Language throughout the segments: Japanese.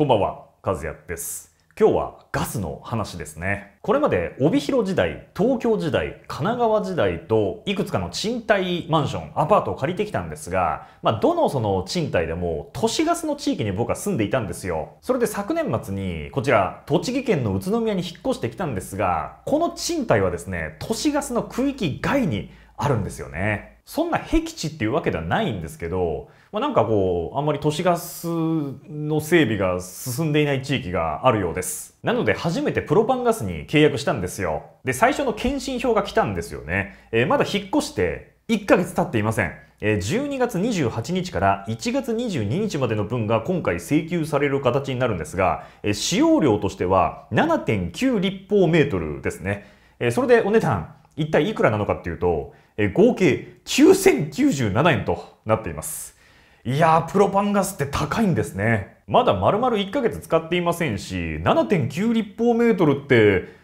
こんばんは、和也です。今日はガスの話ですね。これまで帯広時代、東京時代、神奈川時代といくつかの賃貸マンション、アパートを借りてきたんですが、まあ、どのその賃貸でも都市ガスの地域に僕は住んでいたんですよ。それで昨年末にこちら栃木県の宇都宮に引っ越してきたんですが、この賃貸はですね、都市ガスの区域外にあるんですよね。そんな僻地っていうわけではないんですけど、まあ、なんかこう、あんまり都市ガスの整備が進んでいない地域があるようです。なので初めてプロパンガスに契約したんですよ。で、最初の検診票が来たんですよね。えー、まだ引っ越して1ヶ月経っていません。12月28日から1月22日までの分が今回請求される形になるんですが、使用量としては7.9立方メートルですね。それでお値段一体いくらなのかっていうと、え合計9097円となっています。いやー、プロパンガスって高いんですね。まだ丸々1ヶ月使っていませんし、7.9立方メートルって、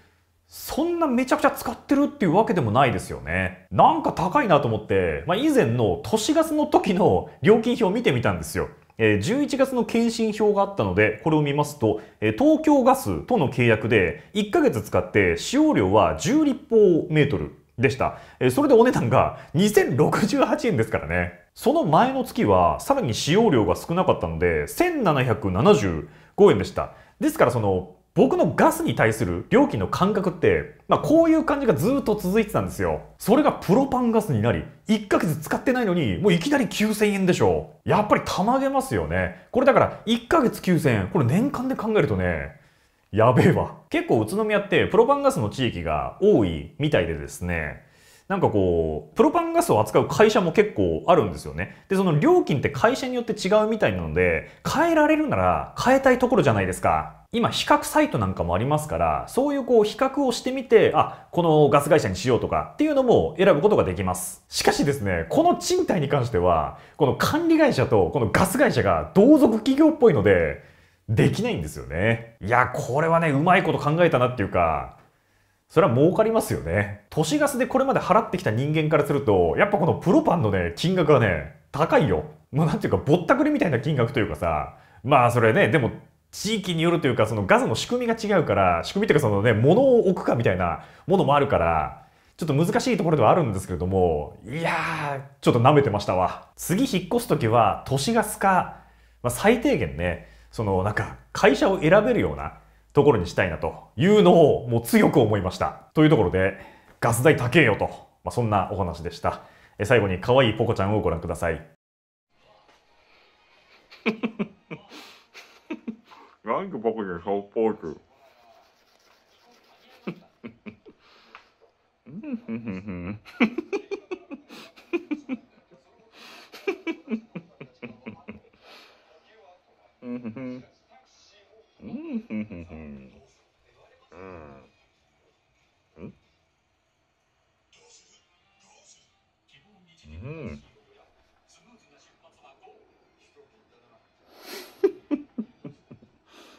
そんなめちゃくちゃ使ってるっていうわけでもないですよね。なんか高いなと思って、まあ、以前の都市ガスの時の料金表を見てみたんですよ。11月の検診票があったので、これを見ますと、東京ガスとの契約で1ヶ月使って使用量は10立方メートルでした。それでお値段が2068円ですからね。その前の月はさらに使用量が少なかったので1775円でした。ですからその僕のガスに対する料金の感覚って、まあ、こういう感じがずっと続いてたんですよ。それがプロパンガスになり、1ヶ月使ってないのに、もういきなり9000円でしょ。やっぱりたまげますよね。これだから、1ヶ月9000円。これ年間で考えるとね、やべえわ。結構宇都宮ってプロパンガスの地域が多いみたいでですね、なんかこう、プロパンガスを扱う会社も結構あるんですよね。で、その料金って会社によって違うみたいなので、変えられるなら変えたいところじゃないですか。今比較サイトなんかもありますから、そういうこう比較をしてみて、あ、このガス会社にしようとかっていうのも選ぶことができます。しかしですね、この賃貸に関しては、この管理会社とこのガス会社が同族企業っぽいので、できないんですよね。いや、これはね、うまいこと考えたなっていうか、それは儲かりますよね。都市ガスでこれまで払ってきた人間からすると、やっぱこのプロパンのね、金額はね、高いよ。もうなんていうか、ぼったくりみたいな金額というかさ、まあそれね、でも地域によるというか、そのガザの仕組みが違うから、仕組みというかそのね、物を置くかみたいなものもあるから、ちょっと難しいところではあるんですけれども、いやー、ちょっと舐めてましたわ。次引っ越すときは、都市ガスか、まあ、最低限ね、そのなんか会社を選べるようなところにしたいなというのをもう強く思いました。というところで、ガス代高えよと、まあ、そんなお話でした。最後に可愛いポコちゃんをご覧ください。なんで僕にそうポーズ Mm-hmm.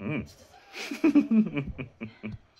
mm.